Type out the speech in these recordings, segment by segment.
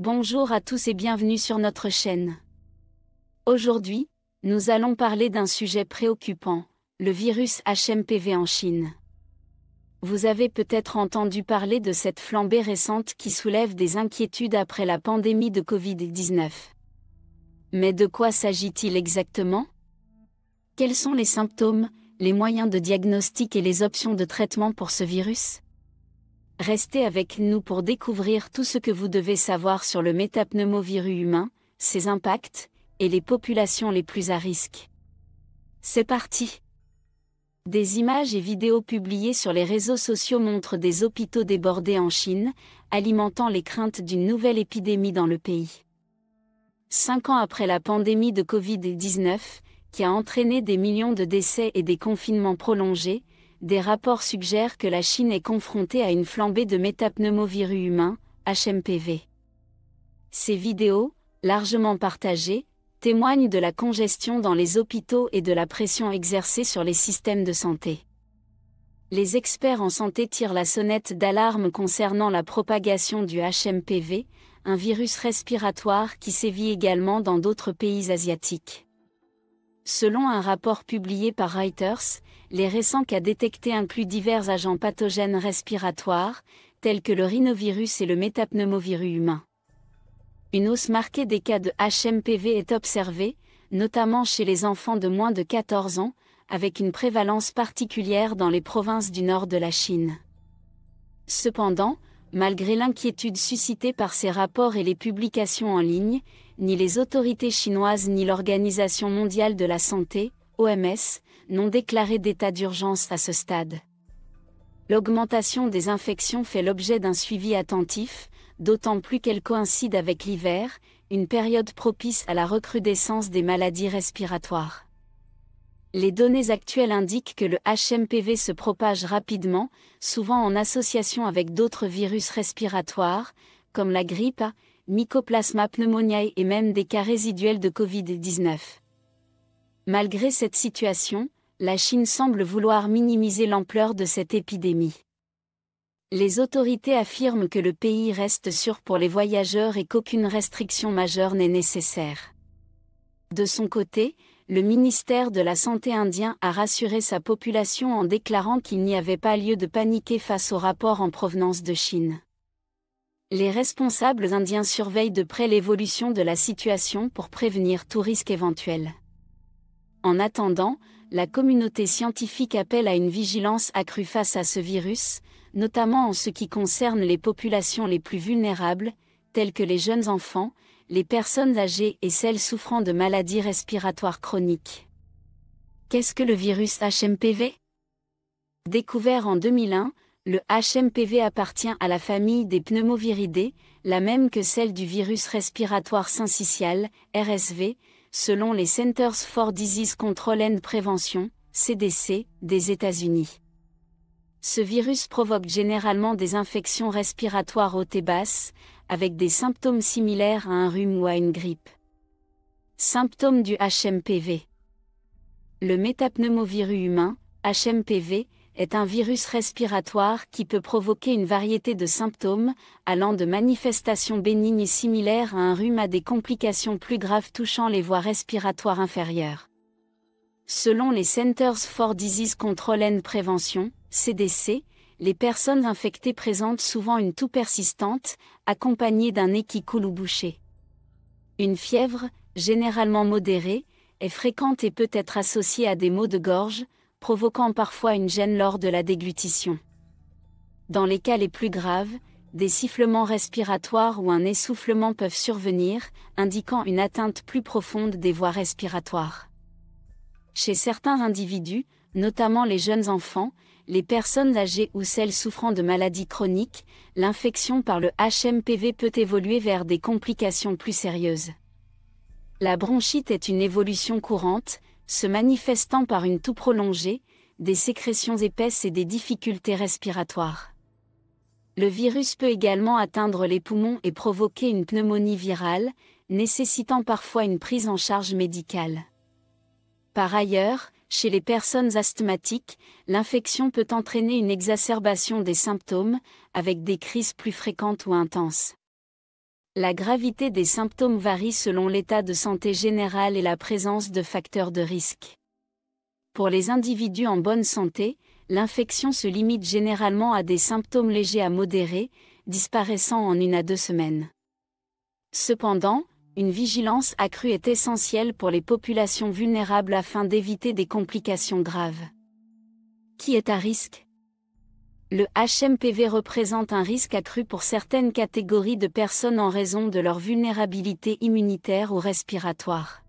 Bonjour à tous et bienvenue sur notre chaîne. Aujourd'hui, nous allons parler d'un sujet préoccupant, le virus HMPV en Chine. Vous avez peut-être entendu parler de cette flambée récente qui soulève des inquiétudes après la pandémie de Covid-19. Mais de quoi s'agit-il exactement Quels sont les symptômes, les moyens de diagnostic et les options de traitement pour ce virus Restez avec nous pour découvrir tout ce que vous devez savoir sur le métapneumovirus humain, ses impacts, et les populations les plus à risque. C'est parti Des images et vidéos publiées sur les réseaux sociaux montrent des hôpitaux débordés en Chine, alimentant les craintes d'une nouvelle épidémie dans le pays. Cinq ans après la pandémie de Covid-19, qui a entraîné des millions de décès et des confinements prolongés, des rapports suggèrent que la Chine est confrontée à une flambée de métapneumovirus humains, HMPV. Ces vidéos, largement partagées, témoignent de la congestion dans les hôpitaux et de la pression exercée sur les systèmes de santé. Les experts en santé tirent la sonnette d'alarme concernant la propagation du HMPV, un virus respiratoire qui sévit également dans d'autres pays asiatiques. Selon un rapport publié par Reuters, les récents cas détectés incluent divers agents pathogènes respiratoires, tels que le rhinovirus et le métapneumovirus humain. Une hausse marquée des cas de HMPV est observée, notamment chez les enfants de moins de 14 ans, avec une prévalence particulière dans les provinces du nord de la Chine. Cependant, malgré l'inquiétude suscitée par ces rapports et les publications en ligne, ni les autorités chinoises ni l'Organisation mondiale de la santé, OMS, n'ont déclaré d'état d'urgence à ce stade. L'augmentation des infections fait l'objet d'un suivi attentif, d'autant plus qu'elle coïncide avec l'hiver, une période propice à la recrudescence des maladies respiratoires. Les données actuelles indiquent que le HMPV se propage rapidement, souvent en association avec d'autres virus respiratoires, comme la grippe A, mycoplasma pneumoniae et même des cas résiduels de Covid-19. Malgré cette situation, la Chine semble vouloir minimiser l'ampleur de cette épidémie. Les autorités affirment que le pays reste sûr pour les voyageurs et qu'aucune restriction majeure n'est nécessaire. De son côté, le ministère de la Santé indien a rassuré sa population en déclarant qu'il n'y avait pas lieu de paniquer face aux rapports en provenance de Chine. Les responsables indiens surveillent de près l'évolution de la situation pour prévenir tout risque éventuel. En attendant, la communauté scientifique appelle à une vigilance accrue face à ce virus, notamment en ce qui concerne les populations les plus vulnérables, telles que les jeunes enfants, les personnes âgées et celles souffrant de maladies respiratoires chroniques. Qu'est-ce que le virus HMPV Découvert en 2001, le HMPV appartient à la famille des pneumoviridés, la même que celle du virus respiratoire syncytial, RSV, selon les Centers for Disease Control and Prevention, CDC, des États-Unis. Ce virus provoque généralement des infections respiratoires hautes et basses, avec des symptômes similaires à un rhume ou à une grippe. Symptômes du HMPV Le métapneumovirus humain, HMPV, est un virus respiratoire qui peut provoquer une variété de symptômes, allant de manifestations bénignes similaires à un rhume à des complications plus graves touchant les voies respiratoires inférieures. Selon les Centers for Disease Control and Prevention, CDC, les personnes infectées présentent souvent une toux persistante, accompagnée d'un nez qui coule ou bouché. Une fièvre, généralement modérée, est fréquente et peut être associée à des maux de gorge, provoquant parfois une gêne lors de la déglutition. Dans les cas les plus graves, des sifflements respiratoires ou un essoufflement peuvent survenir, indiquant une atteinte plus profonde des voies respiratoires. Chez certains individus, notamment les jeunes enfants, les personnes âgées ou celles souffrant de maladies chroniques, l'infection par le HMPV peut évoluer vers des complications plus sérieuses. La bronchite est une évolution courante, se manifestant par une toux prolongée, des sécrétions épaisses et des difficultés respiratoires. Le virus peut également atteindre les poumons et provoquer une pneumonie virale, nécessitant parfois une prise en charge médicale. Par ailleurs, chez les personnes asthmatiques, l'infection peut entraîner une exacerbation des symptômes, avec des crises plus fréquentes ou intenses. La gravité des symptômes varie selon l'état de santé général et la présence de facteurs de risque. Pour les individus en bonne santé, l'infection se limite généralement à des symptômes légers à modérés, disparaissant en une à deux semaines. Cependant, une vigilance accrue est essentielle pour les populations vulnérables afin d'éviter des complications graves. Qui est à risque le HMPV représente un risque accru pour certaines catégories de personnes en raison de leur vulnérabilité immunitaire ou respiratoire.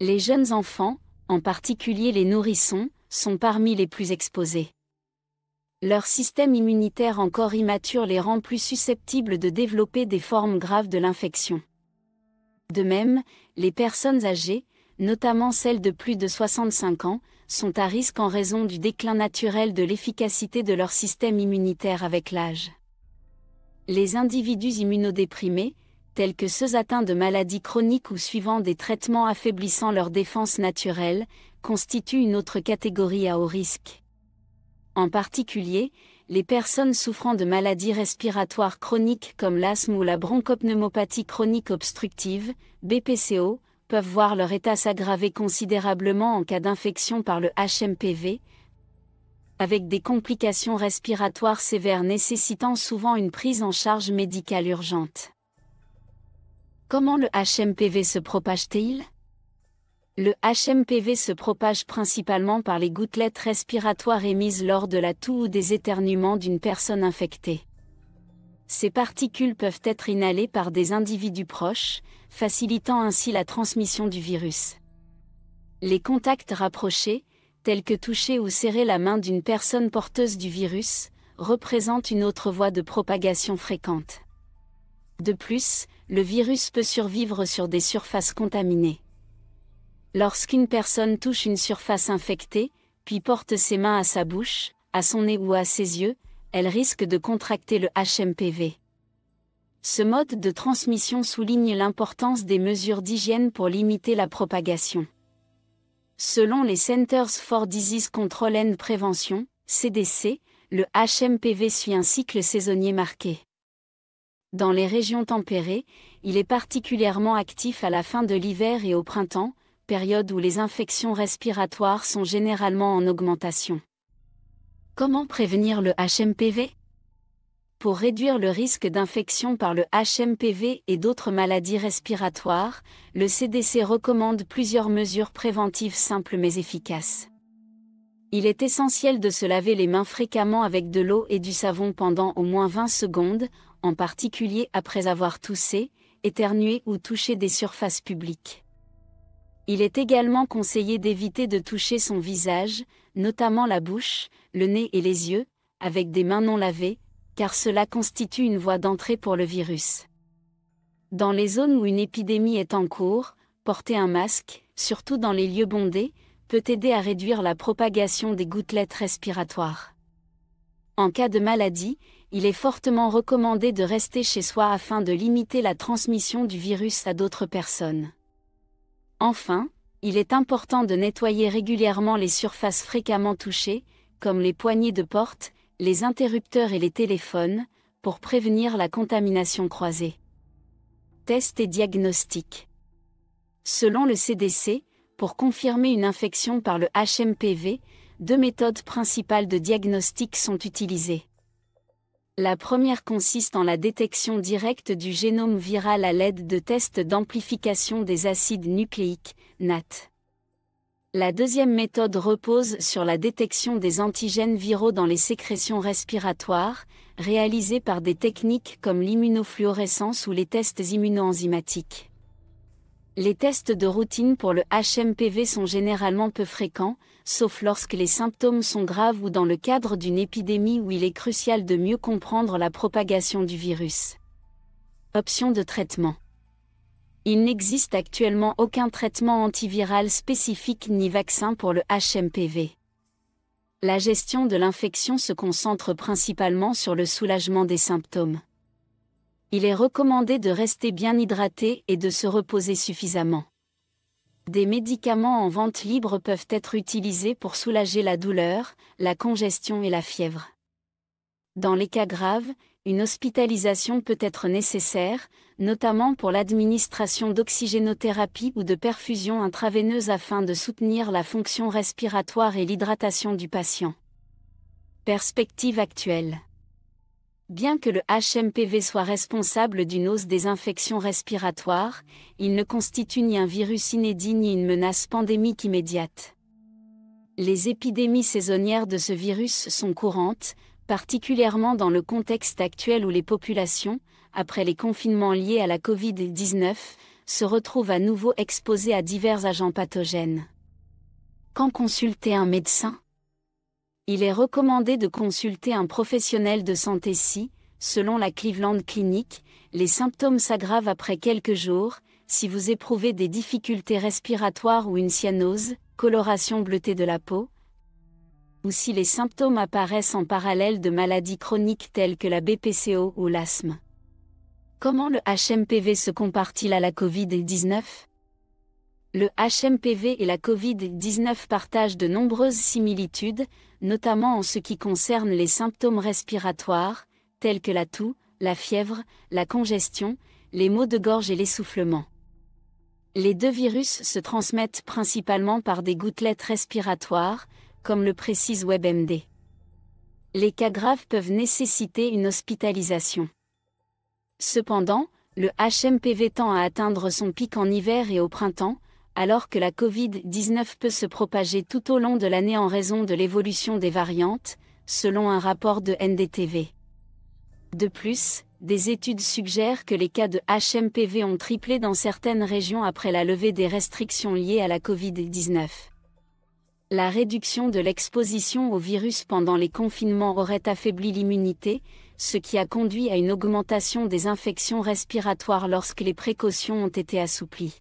Les jeunes enfants, en particulier les nourrissons, sont parmi les plus exposés. Leur système immunitaire encore immature les rend plus susceptibles de développer des formes graves de l'infection. De même, les personnes âgées, notamment celles de plus de 65 ans, sont à risque en raison du déclin naturel de l'efficacité de leur système immunitaire avec l'âge. Les individus immunodéprimés, tels que ceux atteints de maladies chroniques ou suivant des traitements affaiblissant leur défense naturelle, constituent une autre catégorie à haut risque. En particulier, les personnes souffrant de maladies respiratoires chroniques comme l'asthme ou la bronchopneumopathie chronique obstructive, BPCO, peuvent voir leur état s'aggraver considérablement en cas d'infection par le HMPV, avec des complications respiratoires sévères nécessitant souvent une prise en charge médicale urgente. Comment le HMPV se propage-t-il Le HMPV se propage principalement par les gouttelettes respiratoires émises lors de la toux ou des éternuements d'une personne infectée. Ces particules peuvent être inhalées par des individus proches, facilitant ainsi la transmission du virus. Les contacts rapprochés, tels que toucher ou serrer la main d'une personne porteuse du virus, représentent une autre voie de propagation fréquente. De plus, le virus peut survivre sur des surfaces contaminées. Lorsqu'une personne touche une surface infectée, puis porte ses mains à sa bouche, à son nez ou à ses yeux, elle risque de contracter le HMPV. Ce mode de transmission souligne l'importance des mesures d'hygiène pour limiter la propagation. Selon les Centers for Disease Control and Prevention, CDC, le HMPV suit un cycle saisonnier marqué. Dans les régions tempérées, il est particulièrement actif à la fin de l'hiver et au printemps, période où les infections respiratoires sont généralement en augmentation. Comment prévenir le HMPV Pour réduire le risque d'infection par le HMPV et d'autres maladies respiratoires, le CDC recommande plusieurs mesures préventives simples mais efficaces. Il est essentiel de se laver les mains fréquemment avec de l'eau et du savon pendant au moins 20 secondes, en particulier après avoir toussé, éternué ou touché des surfaces publiques. Il est également conseillé d'éviter de toucher son visage, notamment la bouche, le nez et les yeux, avec des mains non lavées, car cela constitue une voie d'entrée pour le virus. Dans les zones où une épidémie est en cours, porter un masque, surtout dans les lieux bondés, peut aider à réduire la propagation des gouttelettes respiratoires. En cas de maladie, il est fortement recommandé de rester chez soi afin de limiter la transmission du virus à d'autres personnes. Enfin, il est important de nettoyer régulièrement les surfaces fréquemment touchées, comme les poignées de porte, les interrupteurs et les téléphones, pour prévenir la contamination croisée. Test et diagnostic Selon le CDC, pour confirmer une infection par le HMPV, deux méthodes principales de diagnostic sont utilisées. La première consiste en la détection directe du génome viral à l'aide de tests d'amplification des acides nucléiques, NAT. La deuxième méthode repose sur la détection des antigènes viraux dans les sécrétions respiratoires, réalisées par des techniques comme l'immunofluorescence ou les tests immunoenzymatiques. Les tests de routine pour le HMPV sont généralement peu fréquents, sauf lorsque les symptômes sont graves ou dans le cadre d'une épidémie où il est crucial de mieux comprendre la propagation du virus. Options de traitement il n'existe actuellement aucun traitement antiviral spécifique ni vaccin pour le HMPV. La gestion de l'infection se concentre principalement sur le soulagement des symptômes. Il est recommandé de rester bien hydraté et de se reposer suffisamment. Des médicaments en vente libre peuvent être utilisés pour soulager la douleur, la congestion et la fièvre. Dans les cas graves, une hospitalisation peut être nécessaire, notamment pour l'administration d'oxygénothérapie ou de perfusion intraveineuse afin de soutenir la fonction respiratoire et l'hydratation du patient. Perspective actuelle. Bien que le HMPV soit responsable d'une hausse des infections respiratoires, il ne constitue ni un virus inédit ni une menace pandémique immédiate. Les épidémies saisonnières de ce virus sont courantes, particulièrement dans le contexte actuel où les populations, après les confinements liés à la Covid-19, se retrouvent à nouveau exposées à divers agents pathogènes. Quand consulter un médecin Il est recommandé de consulter un professionnel de santé si, selon la Cleveland Clinic, les symptômes s'aggravent après quelques jours, si vous éprouvez des difficultés respiratoires ou une cyanose, coloration bleutée de la peau, ou si les symptômes apparaissent en parallèle de maladies chroniques telles que la BPCO ou l'asthme. Comment le HMPV se compare-t-il à la Covid-19 Le HMPV et la Covid-19 partagent de nombreuses similitudes, notamment en ce qui concerne les symptômes respiratoires, tels que la toux, la fièvre, la congestion, les maux de gorge et l'essoufflement. Les deux virus se transmettent principalement par des gouttelettes respiratoires, comme le précise WebMD. Les cas graves peuvent nécessiter une hospitalisation. Cependant, le HMPV tend à atteindre son pic en hiver et au printemps, alors que la Covid-19 peut se propager tout au long de l'année en raison de l'évolution des variantes, selon un rapport de NDTV. De plus, des études suggèrent que les cas de HMPV ont triplé dans certaines régions après la levée des restrictions liées à la Covid-19 la réduction de l'exposition au virus pendant les confinements aurait affaibli l'immunité, ce qui a conduit à une augmentation des infections respiratoires lorsque les précautions ont été assouplies.